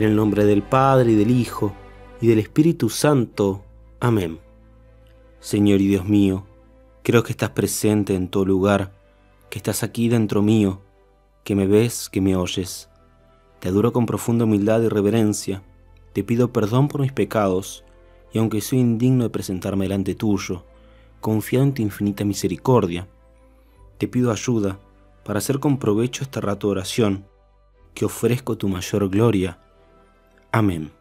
En el nombre del Padre, y del Hijo, y del Espíritu Santo. Amén. Señor y Dios mío, creo que estás presente en todo lugar, que estás aquí dentro mío, que me ves, que me oyes. Te adoro con profunda humildad y reverencia, te pido perdón por mis pecados, y aunque soy indigno de presentarme delante tuyo, confiado en tu infinita misericordia, te pido ayuda para hacer con provecho esta rato de oración, que ofrezco tu mayor gloria Amén.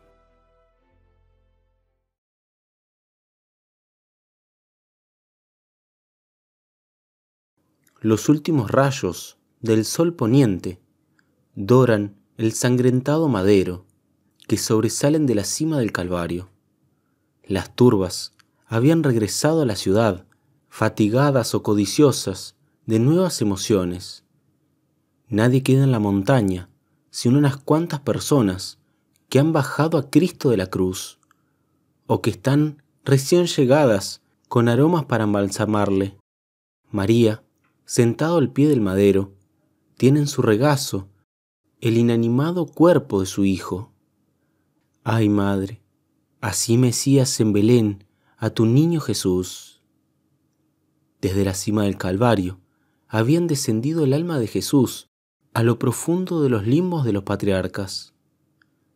Los últimos rayos del sol poniente doran el sangrentado madero que sobresalen de la cima del Calvario. Las turbas habían regresado a la ciudad, fatigadas o codiciosas de nuevas emociones. Nadie queda en la montaña, sino unas cuantas personas que han bajado a Cristo de la cruz, o que están recién llegadas con aromas para embalsamarle. María, sentado al pie del madero, tiene en su regazo el inanimado cuerpo de su Hijo. Ay, Madre, así Mesías en Belén a tu niño Jesús. Desde la cima del Calvario habían descendido el alma de Jesús a lo profundo de los limbos de los patriarcas.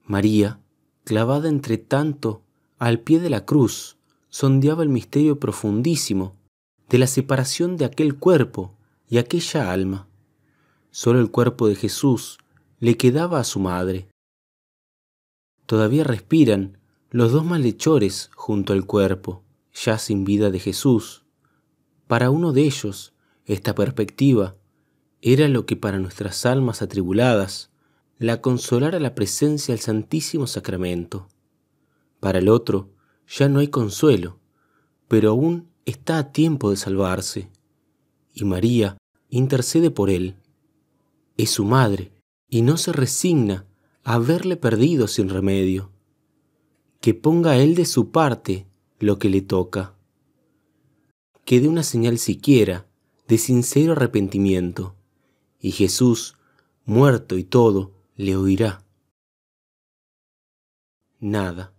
María, clavada entre tanto al pie de la cruz, sondeaba el misterio profundísimo de la separación de aquel cuerpo y aquella alma. Solo el cuerpo de Jesús le quedaba a su madre. Todavía respiran los dos malhechores junto al cuerpo, ya sin vida de Jesús. Para uno de ellos, esta perspectiva era lo que para nuestras almas atribuladas la consolara la presencia del Santísimo Sacramento. Para el otro ya no hay consuelo, pero aún está a tiempo de salvarse. Y María intercede por él. Es su madre y no se resigna a verle perdido sin remedio. Que ponga él de su parte lo que le toca. Que dé una señal siquiera de sincero arrepentimiento. Y Jesús, muerto y todo, le oirá. Nada,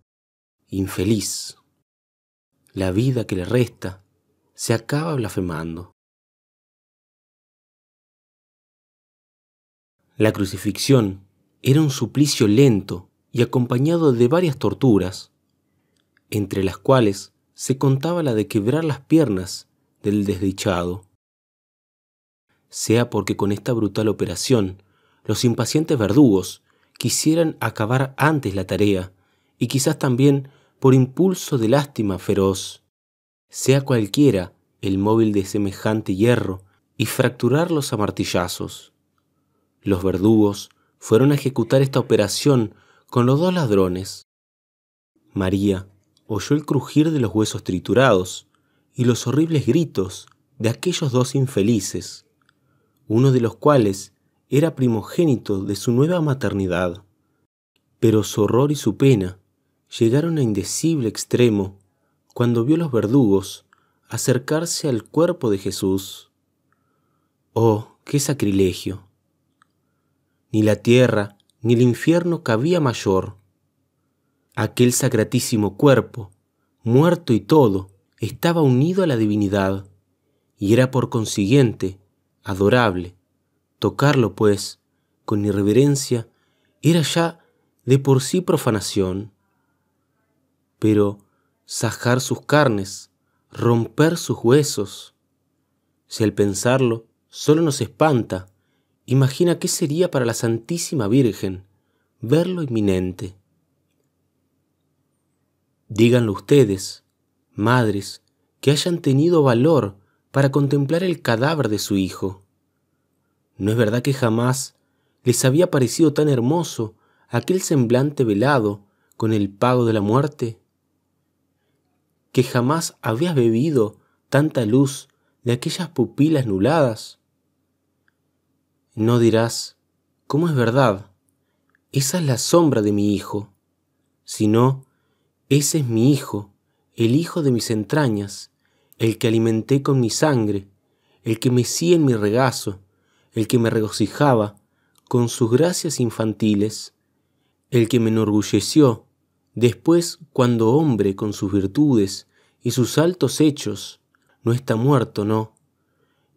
infeliz. La vida que le resta se acaba blasfemando. La crucifixión era un suplicio lento y acompañado de varias torturas, entre las cuales se contaba la de quebrar las piernas del desdichado, sea porque con esta brutal operación los impacientes verdugos quisieran acabar antes la tarea, y quizás también por impulso de lástima feroz. Sea cualquiera el móvil de semejante hierro, y fracturar a martillazos. Los verdugos fueron a ejecutar esta operación con los dos ladrones. María oyó el crujir de los huesos triturados y los horribles gritos de aquellos dos infelices, uno de los cuales era primogénito de su nueva maternidad. Pero su horror y su pena llegaron a indecible extremo cuando vio los verdugos acercarse al cuerpo de Jesús. ¡Oh, qué sacrilegio! Ni la tierra ni el infierno cabía mayor. Aquel sacratísimo cuerpo, muerto y todo, estaba unido a la divinidad, y era por consiguiente adorable Tocarlo, pues, con irreverencia, era ya de por sí profanación. Pero sajar sus carnes, romper sus huesos. Si al pensarlo solo nos espanta, imagina qué sería para la Santísima Virgen verlo inminente. Díganlo ustedes, madres, que hayan tenido valor para contemplar el cadáver de su hijo. ¿No es verdad que jamás les había parecido tan hermoso aquel semblante velado con el pago de la muerte? ¿Que jamás habías bebido tanta luz de aquellas pupilas nuladas? No dirás, ¿cómo es verdad? Esa es la sombra de mi hijo, sino, ese es mi hijo, el hijo de mis entrañas, el que alimenté con mi sangre, el que me mecí en mi regazo, el que me regocijaba con sus gracias infantiles, el que me enorgulleció después cuando hombre con sus virtudes y sus altos hechos, no está muerto, no.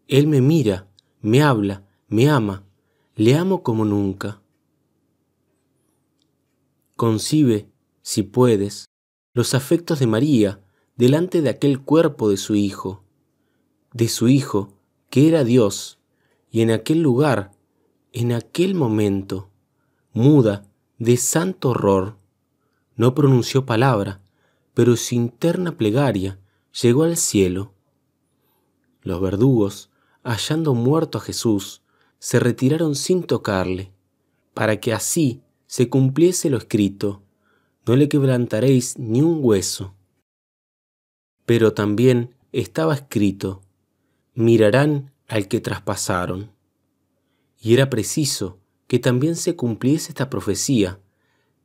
Él me mira, me habla, me ama, le amo como nunca. Concibe, si puedes, los afectos de María delante de aquel cuerpo de su Hijo, de su Hijo que era Dios y en aquel lugar, en aquel momento, muda de santo horror, no pronunció palabra, pero su interna plegaria llegó al cielo. Los verdugos, hallando muerto a Jesús, se retiraron sin tocarle, para que así se cumpliese lo escrito, no le quebrantaréis ni un hueso. Pero también estaba escrito, mirarán al que traspasaron. Y era preciso que también se cumpliese esta profecía,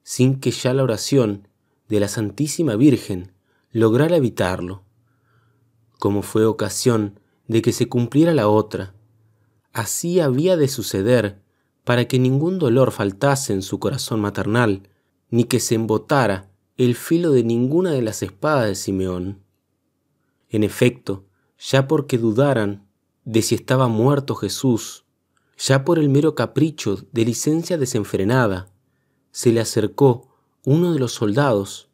sin que ya la oración de la Santísima Virgen lograra evitarlo, como fue ocasión de que se cumpliera la otra. Así había de suceder para que ningún dolor faltase en su corazón maternal, ni que se embotara el filo de ninguna de las espadas de Simeón. En efecto, ya porque dudaran de si estaba muerto Jesús, ya por el mero capricho de licencia desenfrenada, se le acercó uno de los soldados,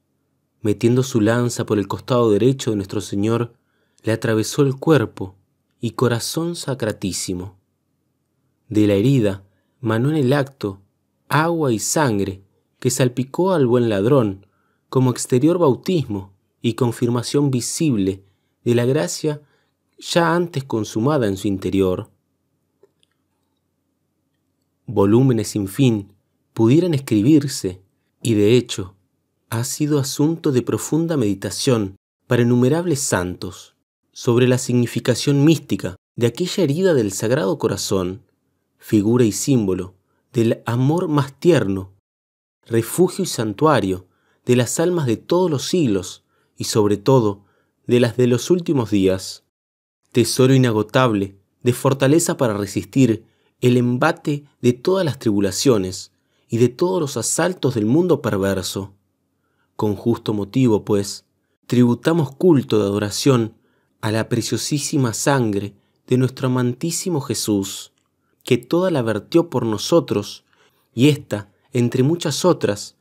metiendo su lanza por el costado derecho de nuestro Señor, le atravesó el cuerpo y corazón sacratísimo. De la herida manó en el acto agua y sangre que salpicó al buen ladrón como exterior bautismo y confirmación visible de la gracia ya antes consumada en su interior, volúmenes sin fin pudieran escribirse, y de hecho, ha sido asunto de profunda meditación para innumerables santos sobre la significación mística de aquella herida del Sagrado Corazón, figura y símbolo del amor más tierno, refugio y santuario de las almas de todos los siglos y sobre todo de las de los últimos días tesoro inagotable, de fortaleza para resistir el embate de todas las tribulaciones y de todos los asaltos del mundo perverso. Con justo motivo, pues, tributamos culto de adoración a la preciosísima sangre de nuestro amantísimo Jesús, que toda la vertió por nosotros, y esta, entre muchas otras,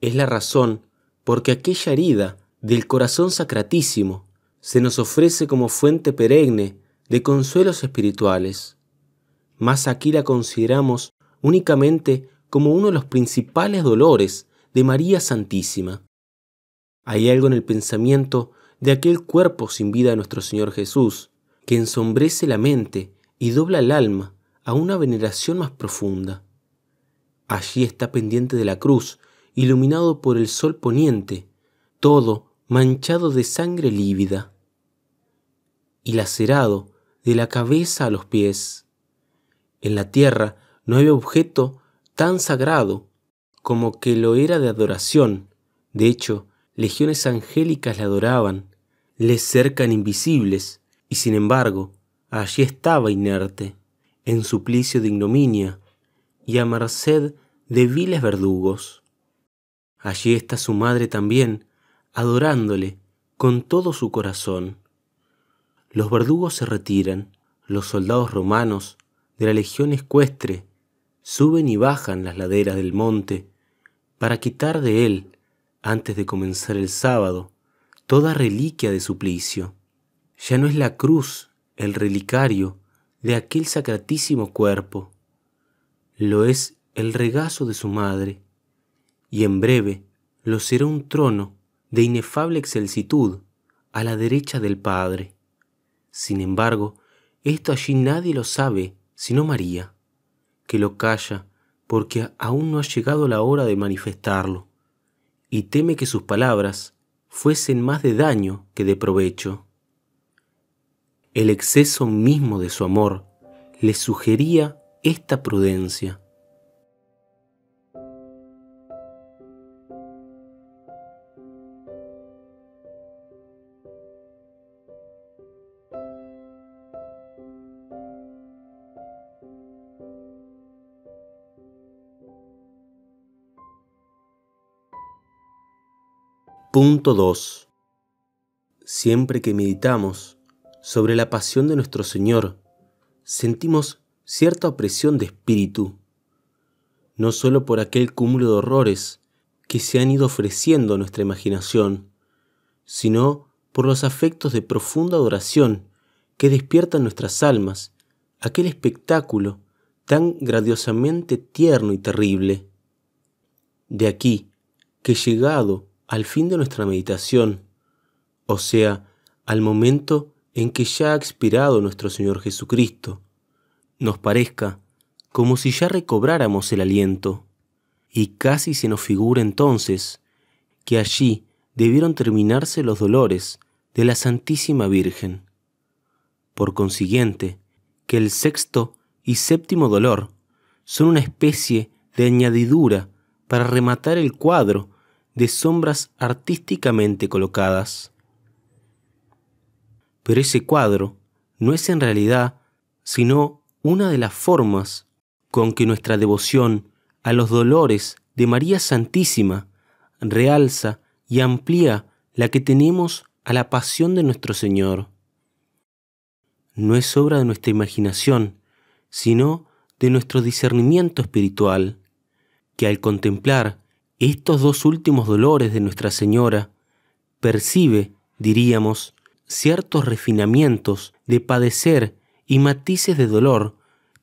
es la razón porque aquella herida del corazón sacratísimo se nos ofrece como fuente perenne de consuelos espirituales, mas aquí la consideramos únicamente como uno de los principales dolores de María Santísima. Hay algo en el pensamiento de aquel cuerpo sin vida de nuestro Señor Jesús que ensombrece la mente y dobla el alma a una veneración más profunda. Allí está pendiente de la cruz, iluminado por el sol poniente, todo manchado de sangre lívida y lacerado de la cabeza a los pies. En la tierra no había objeto tan sagrado como que lo era de adoración. De hecho, legiones angélicas le adoraban, le cercan invisibles, y sin embargo, allí estaba inerte, en suplicio de ignominia, y a merced de viles verdugos. Allí está su madre también, adorándole con todo su corazón. Los verdugos se retiran, los soldados romanos de la legión escuestre suben y bajan las laderas del monte para quitar de él, antes de comenzar el sábado, toda reliquia de suplicio. Ya no es la cruz el relicario de aquel sacratísimo cuerpo, lo es el regazo de su madre, y en breve lo será un trono de inefable excelsitud a la derecha del Padre. Sin embargo, esto allí nadie lo sabe, sino María, que lo calla porque aún no ha llegado la hora de manifestarlo, y teme que sus palabras fuesen más de daño que de provecho. El exceso mismo de su amor le sugería esta prudencia, Punto 2. Siempre que meditamos sobre la pasión de nuestro Señor, sentimos cierta opresión de espíritu, no solo por aquel cúmulo de horrores que se han ido ofreciendo a nuestra imaginación, sino por los afectos de profunda adoración que despiertan nuestras almas aquel espectáculo tan grandiosamente tierno y terrible. De aquí que llegado al fin de nuestra meditación, o sea, al momento en que ya ha expirado nuestro Señor Jesucristo, nos parezca como si ya recobráramos el aliento, y casi se nos figura entonces que allí debieron terminarse los dolores de la Santísima Virgen. Por consiguiente, que el sexto y séptimo dolor son una especie de añadidura para rematar el cuadro de sombras artísticamente colocadas. Pero ese cuadro no es en realidad sino una de las formas con que nuestra devoción a los dolores de María Santísima realza y amplía la que tenemos a la pasión de nuestro Señor. No es obra de nuestra imaginación, sino de nuestro discernimiento espiritual, que al contemplar estos dos últimos dolores de Nuestra Señora, percibe, diríamos, ciertos refinamientos de padecer y matices de dolor,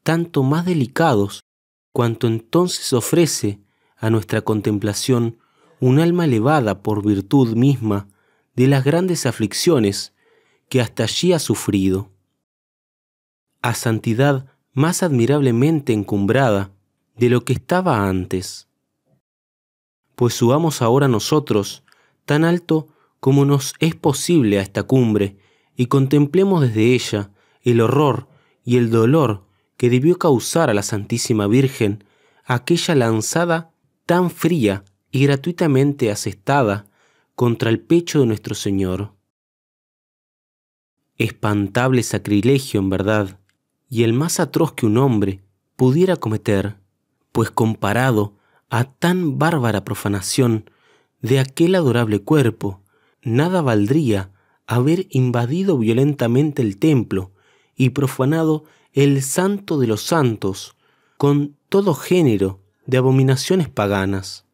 tanto más delicados, cuanto entonces ofrece a nuestra contemplación un alma elevada por virtud misma de las grandes aflicciones que hasta allí ha sufrido. A santidad más admirablemente encumbrada de lo que estaba antes pues subamos ahora nosotros, tan alto como nos es posible a esta cumbre, y contemplemos desde ella el horror y el dolor que debió causar a la Santísima Virgen aquella lanzada tan fría y gratuitamente asestada contra el pecho de nuestro Señor. Espantable sacrilegio, en verdad, y el más atroz que un hombre pudiera cometer, pues comparado a tan bárbara profanación de aquel adorable cuerpo, nada valdría haber invadido violentamente el templo y profanado el santo de los santos con todo género de abominaciones paganas.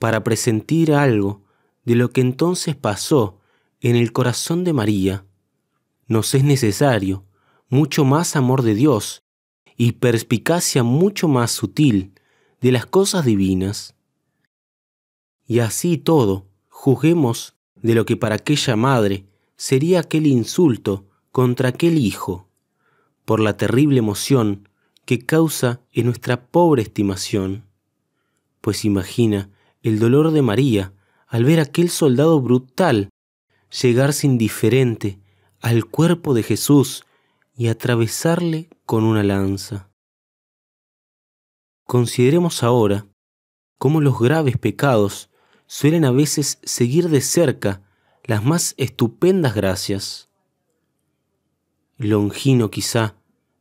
Para presentir algo de lo que entonces pasó en el corazón de María, nos es necesario mucho más amor de Dios y perspicacia mucho más sutil de las cosas divinas. Y así todo, juzguemos de lo que para aquella madre sería aquel insulto contra aquel hijo, por la terrible emoción que causa en nuestra pobre estimación. Pues imagina el dolor de María al ver aquel soldado brutal llegarse indiferente al cuerpo de Jesús y atravesarle con una lanza. Consideremos ahora cómo los graves pecados suelen a veces seguir de cerca las más estupendas gracias. Longino quizá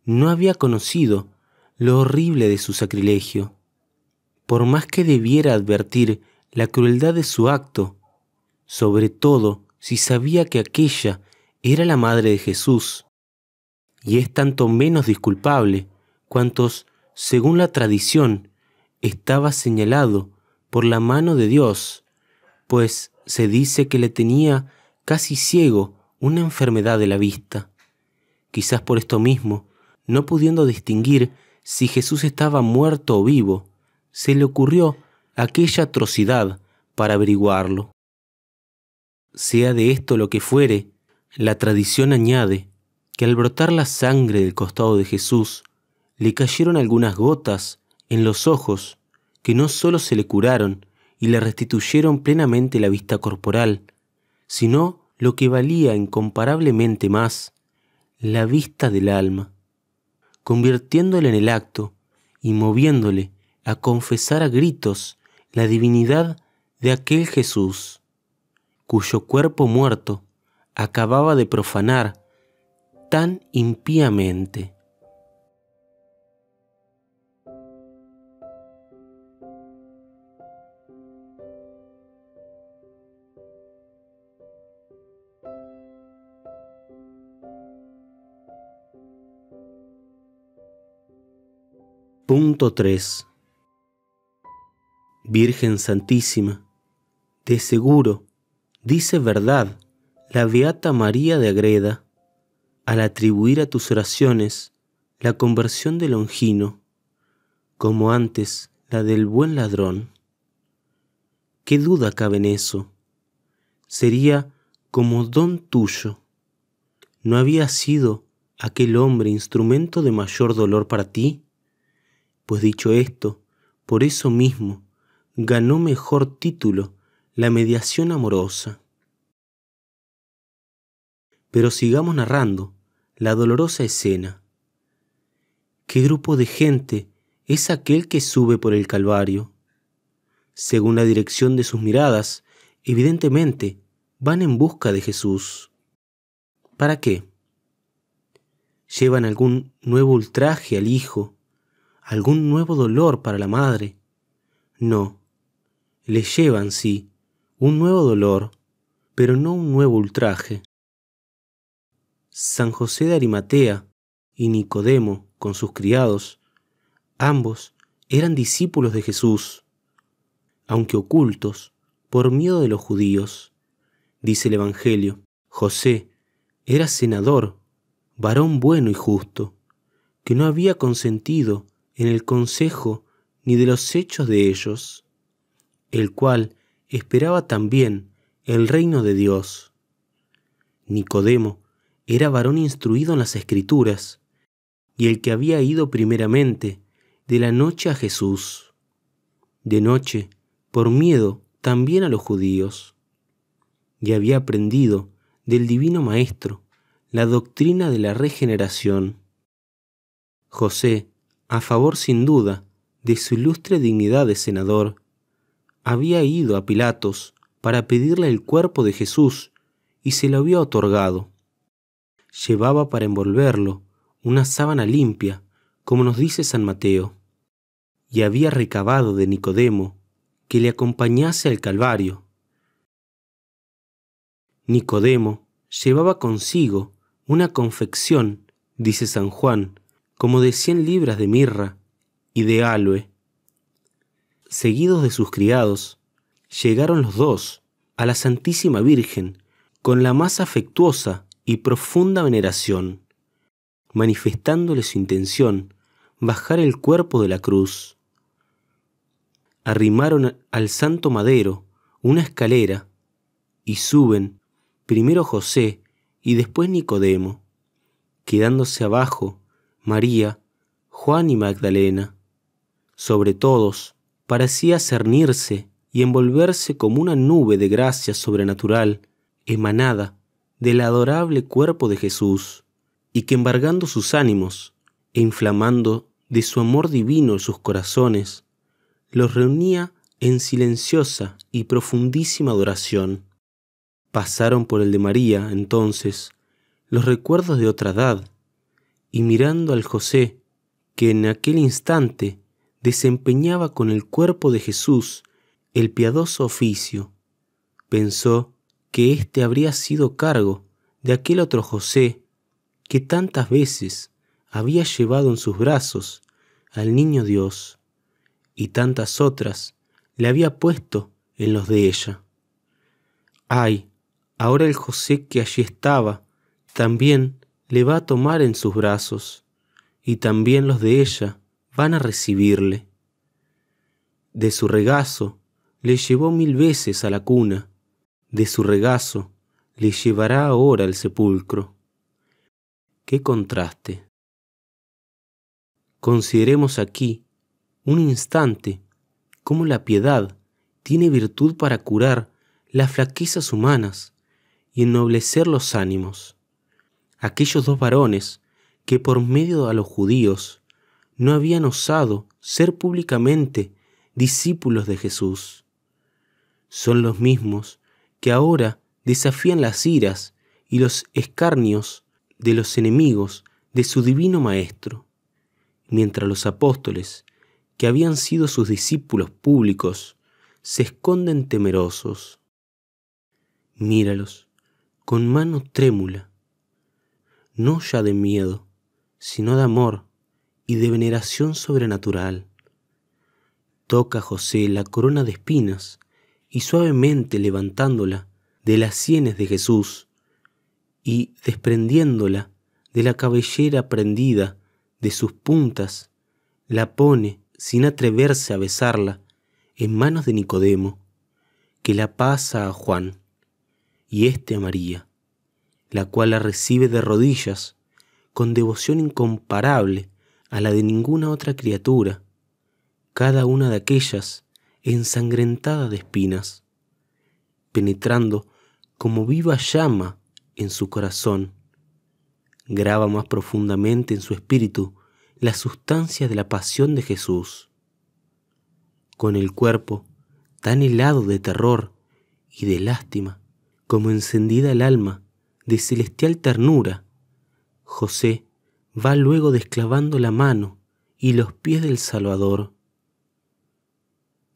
no había conocido lo horrible de su sacrilegio. Por más que debiera advertir la crueldad de su acto, sobre todo si sabía que aquella era la madre de Jesús, y es tanto menos disculpable cuantos según la tradición, estaba señalado por la mano de Dios, pues se dice que le tenía casi ciego una enfermedad de la vista. Quizás por esto mismo, no pudiendo distinguir si Jesús estaba muerto o vivo, se le ocurrió aquella atrocidad para averiguarlo. Sea de esto lo que fuere, la tradición añade que al brotar la sangre del costado de Jesús, le cayeron algunas gotas en los ojos que no sólo se le curaron y le restituyeron plenamente la vista corporal, sino lo que valía incomparablemente más, la vista del alma, convirtiéndole en el acto y moviéndole a confesar a gritos la divinidad de aquel Jesús, cuyo cuerpo muerto acababa de profanar tan impíamente. Punto 3. Virgen Santísima, de seguro, dice verdad la Beata María de Agreda al atribuir a tus oraciones la conversión del Longino, como antes la del buen ladrón. ¿Qué duda cabe en eso? Sería como don tuyo. ¿No había sido aquel hombre instrumento de mayor dolor para ti? Pues dicho esto, por eso mismo, ganó mejor título la mediación amorosa. Pero sigamos narrando la dolorosa escena. ¿Qué grupo de gente es aquel que sube por el Calvario? Según la dirección de sus miradas, evidentemente van en busca de Jesús. ¿Para qué? Llevan algún nuevo ultraje al Hijo algún nuevo dolor para la madre. No, le llevan, sí, un nuevo dolor, pero no un nuevo ultraje. San José de Arimatea y Nicodemo, con sus criados, ambos eran discípulos de Jesús, aunque ocultos por miedo de los judíos. Dice el Evangelio, José era senador, varón bueno y justo, que no había consentido en el consejo ni de los hechos de ellos, el cual esperaba también el reino de Dios. Nicodemo era varón instruido en las escrituras, y el que había ido primeramente de la noche a Jesús, de noche, por miedo también a los judíos, y había aprendido del divino Maestro la doctrina de la regeneración. José a favor sin duda de su ilustre dignidad de senador, había ido a Pilatos para pedirle el cuerpo de Jesús y se lo había otorgado. Llevaba para envolverlo una sábana limpia, como nos dice San Mateo, y había recabado de Nicodemo que le acompañase al Calvario. Nicodemo llevaba consigo una confección, dice San Juan, como de cien libras de mirra y de aloe. Seguidos de sus criados, llegaron los dos a la Santísima Virgen con la más afectuosa y profunda veneración, manifestándole su intención bajar el cuerpo de la cruz. Arrimaron al santo madero una escalera y suben primero José y después Nicodemo, quedándose abajo María, Juan y Magdalena. Sobre todos, parecía cernirse y envolverse como una nube de gracia sobrenatural emanada del adorable cuerpo de Jesús, y que embargando sus ánimos e inflamando de su amor divino sus corazones, los reunía en silenciosa y profundísima adoración. Pasaron por el de María, entonces, los recuerdos de otra edad, y mirando al José, que en aquel instante desempeñaba con el cuerpo de Jesús el piadoso oficio, pensó que éste habría sido cargo de aquel otro José que tantas veces había llevado en sus brazos al niño Dios y tantas otras le había puesto en los de ella. Ay, ahora el José que allí estaba también le va a tomar en sus brazos, y también los de ella van a recibirle. De su regazo le llevó mil veces a la cuna, de su regazo le llevará ahora al sepulcro. ¡Qué contraste! Consideremos aquí, un instante, cómo la piedad tiene virtud para curar las flaquezas humanas y ennoblecer los ánimos aquellos dos varones que por medio a los judíos no habían osado ser públicamente discípulos de Jesús. Son los mismos que ahora desafían las iras y los escarnios de los enemigos de su divino Maestro, mientras los apóstoles, que habían sido sus discípulos públicos, se esconden temerosos. Míralos con mano trémula no ya de miedo, sino de amor y de veneración sobrenatural. Toca José la corona de espinas y suavemente levantándola de las sienes de Jesús y desprendiéndola de la cabellera prendida de sus puntas, la pone, sin atreverse a besarla, en manos de Nicodemo, que la pasa a Juan y este a María la cual la recibe de rodillas, con devoción incomparable a la de ninguna otra criatura, cada una de aquellas ensangrentada de espinas, penetrando como viva llama en su corazón. Graba más profundamente en su espíritu la sustancia de la pasión de Jesús. Con el cuerpo tan helado de terror y de lástima, como encendida el alma, de celestial ternura. José va luego desclavando la mano y los pies del Salvador.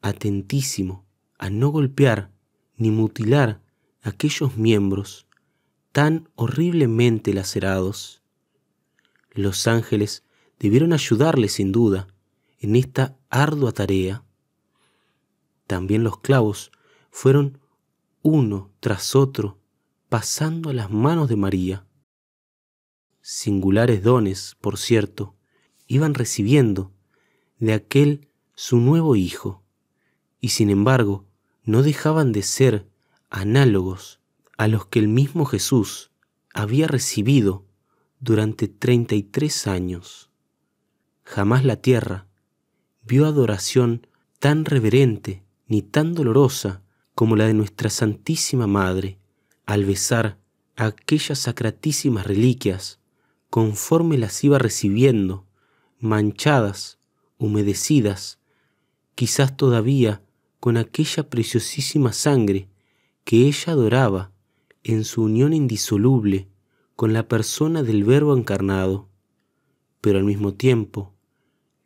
Atentísimo a no golpear ni mutilar aquellos miembros tan horriblemente lacerados. Los ángeles debieron ayudarle sin duda en esta ardua tarea. También los clavos fueron uno tras otro pasando a las manos de María. Singulares dones, por cierto, iban recibiendo de aquel su nuevo hijo, y sin embargo no dejaban de ser análogos a los que el mismo Jesús había recibido durante treinta y tres años. Jamás la tierra vio adoración tan reverente ni tan dolorosa como la de nuestra Santísima Madre, al besar aquellas sacratísimas reliquias, conforme las iba recibiendo, manchadas, humedecidas, quizás todavía con aquella preciosísima sangre que ella adoraba en su unión indisoluble con la persona del Verbo encarnado. Pero al mismo tiempo,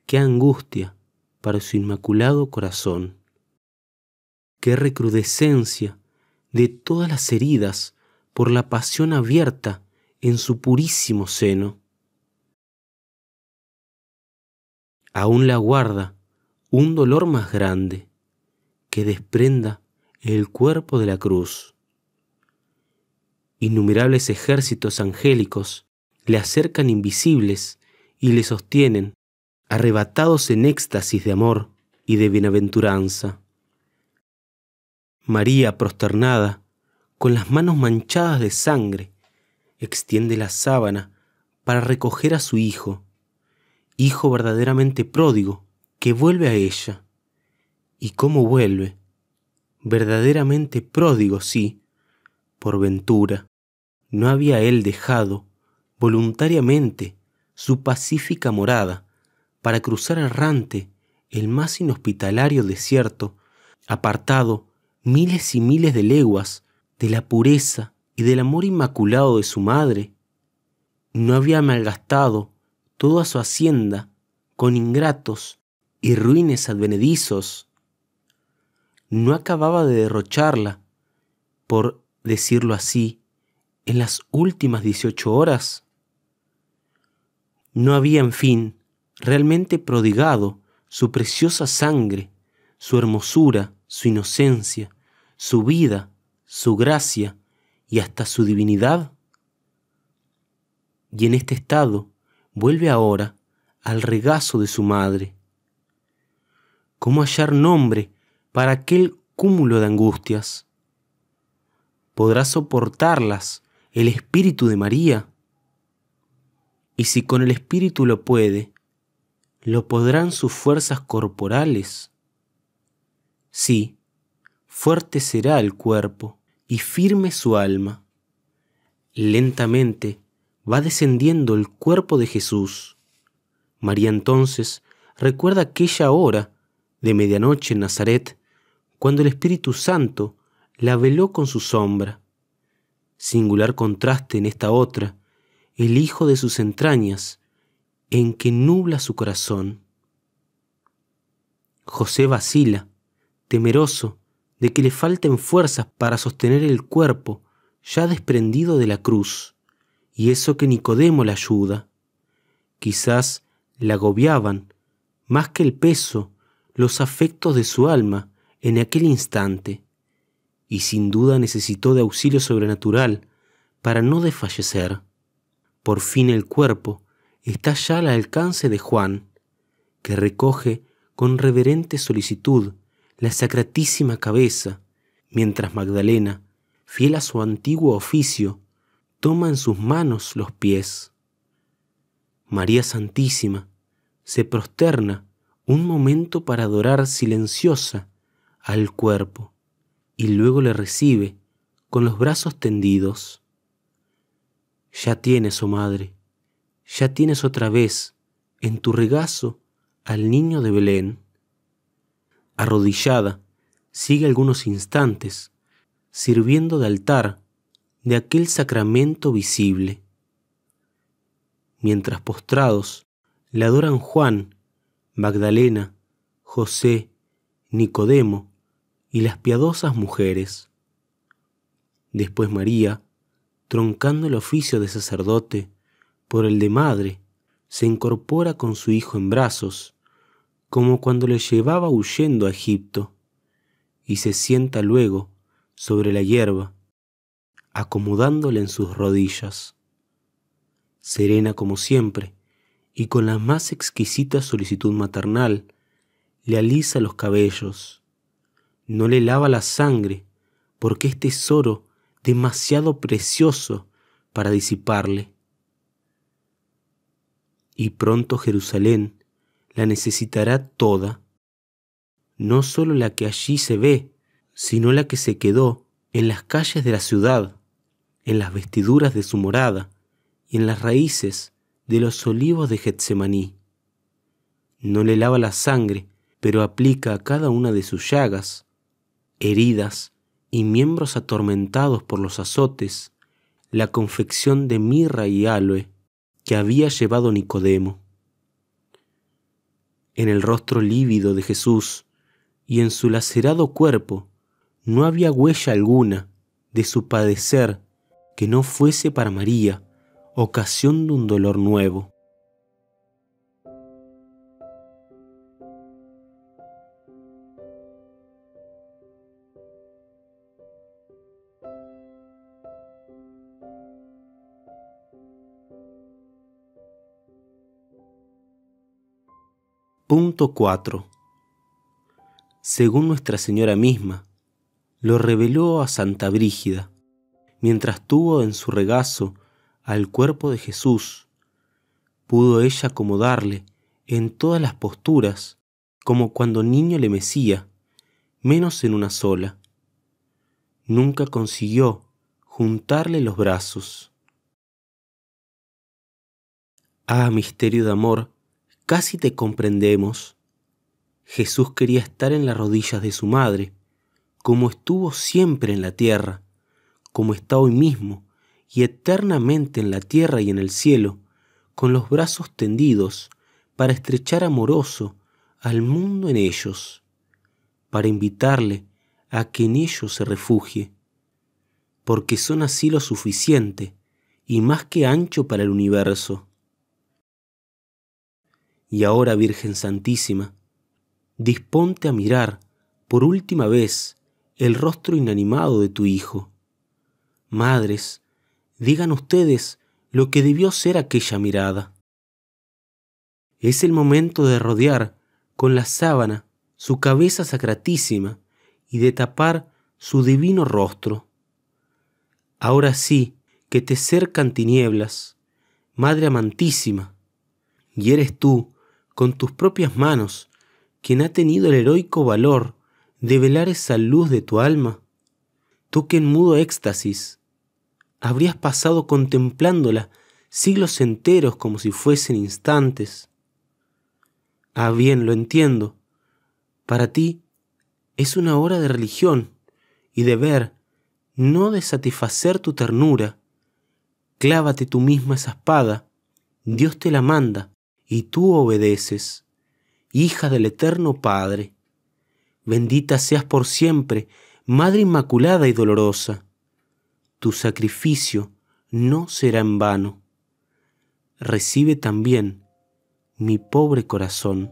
qué angustia para su inmaculado corazón, qué recrudescencia de todas las heridas por la pasión abierta en su purísimo seno. Aún la guarda un dolor más grande que desprenda el cuerpo de la cruz. Innumerables ejércitos angélicos le acercan invisibles y le sostienen, arrebatados en éxtasis de amor y de bienaventuranza. María, prosternada, con las manos manchadas de sangre, extiende la sábana para recoger a su hijo, hijo verdaderamente pródigo, que vuelve a ella. ¿Y cómo vuelve? Verdaderamente pródigo, sí. Por ventura, no había él dejado, voluntariamente, su pacífica morada, para cruzar errante el más inhospitalario desierto, apartado miles y miles de leguas de la pureza y del amor inmaculado de su madre. No había malgastado toda su hacienda con ingratos y ruines advenedizos. No acababa de derrocharla, por decirlo así, en las últimas 18 horas. No había, en fin, realmente prodigado su preciosa sangre, su hermosura, su inocencia, su vida, su gracia y hasta su divinidad? Y en este estado vuelve ahora al regazo de su madre. ¿Cómo hallar nombre para aquel cúmulo de angustias? ¿Podrá soportarlas el Espíritu de María? Y si con el Espíritu lo puede, ¿lo podrán sus fuerzas corporales? Sí, fuerte será el cuerpo y firme su alma. Lentamente va descendiendo el cuerpo de Jesús. María entonces recuerda aquella hora de medianoche en Nazaret, cuando el Espíritu Santo la veló con su sombra. Singular contraste en esta otra, el Hijo de sus entrañas, en que nubla su corazón. José vacila, temeroso, de que le falten fuerzas para sostener el cuerpo ya desprendido de la cruz, y eso que Nicodemo le ayuda. Quizás la agobiaban más que el peso, los afectos de su alma en aquel instante, y sin duda necesitó de auxilio sobrenatural para no desfallecer. Por fin el cuerpo está ya al alcance de Juan, que recoge con reverente solicitud la sacratísima cabeza, mientras Magdalena, fiel a su antiguo oficio, toma en sus manos los pies. María Santísima se prosterna un momento para adorar silenciosa al cuerpo y luego le recibe con los brazos tendidos. Ya tienes, oh madre, ya tienes otra vez en tu regazo al niño de Belén arrodillada, sigue algunos instantes, sirviendo de altar de aquel sacramento visible. Mientras postrados la adoran Juan, Magdalena, José, Nicodemo y las piadosas mujeres. Después María, troncando el oficio de sacerdote por el de madre, se incorpora con su hijo en brazos como cuando le llevaba huyendo a Egipto, y se sienta luego sobre la hierba, acomodándole en sus rodillas, serena como siempre, y con la más exquisita solicitud maternal, le alisa los cabellos, no le lava la sangre, porque es tesoro demasiado precioso para disiparle. Y pronto Jerusalén la necesitará toda, no solo la que allí se ve, sino la que se quedó en las calles de la ciudad, en las vestiduras de su morada y en las raíces de los olivos de Getsemaní. No le lava la sangre, pero aplica a cada una de sus llagas, heridas y miembros atormentados por los azotes, la confección de mirra y aloe que había llevado Nicodemo. En el rostro lívido de Jesús y en su lacerado cuerpo no había huella alguna de su padecer que no fuese para María ocasión de un dolor nuevo. Punto 4. Según Nuestra Señora misma, lo reveló a Santa Brígida, mientras tuvo en su regazo al cuerpo de Jesús, pudo ella acomodarle en todas las posturas, como cuando niño le mecía, menos en una sola. Nunca consiguió juntarle los brazos. Ah, misterio de amor Casi te comprendemos. Jesús quería estar en las rodillas de su madre, como estuvo siempre en la tierra, como está hoy mismo y eternamente en la tierra y en el cielo, con los brazos tendidos para estrechar amoroso al mundo en ellos, para invitarle a que en ellos se refugie, porque son así lo suficiente y más que ancho para el universo. Y ahora, Virgen Santísima, disponte a mirar por última vez el rostro inanimado de tu Hijo. Madres, digan ustedes lo que debió ser aquella mirada. Es el momento de rodear con la sábana su cabeza sacratísima y de tapar su divino rostro. Ahora sí que te cercan tinieblas, Madre amantísima, y eres tú, con tus propias manos, quien ha tenido el heroico valor de velar esa luz de tu alma, tú que en mudo éxtasis habrías pasado contemplándola siglos enteros como si fuesen instantes. Ah, bien, lo entiendo. Para ti es una hora de religión y de ver, no de satisfacer tu ternura. Clávate tú misma esa espada, Dios te la manda, y tú obedeces, hija del eterno Padre. Bendita seas por siempre, Madre Inmaculada y Dolorosa. Tu sacrificio no será en vano. Recibe también mi pobre corazón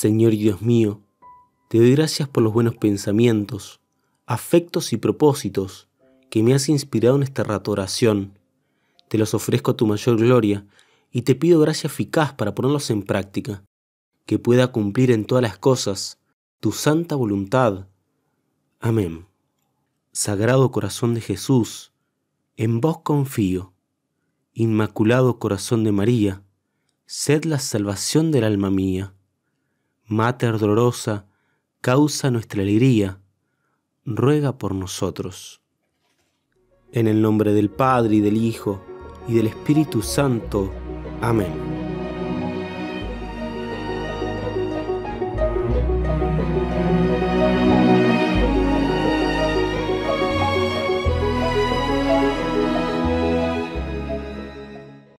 Señor y Dios mío, te doy gracias por los buenos pensamientos, afectos y propósitos que me has inspirado en esta rato oración. Te los ofrezco a tu mayor gloria y te pido gracia eficaz para ponerlos en práctica, que pueda cumplir en todas las cosas tu santa voluntad. Amén. Sagrado Corazón de Jesús, en vos confío. Inmaculado Corazón de María, sed la salvación del alma mía. Mater dolorosa, causa nuestra alegría, ruega por nosotros. En el nombre del Padre y del Hijo y del Espíritu Santo. Amén.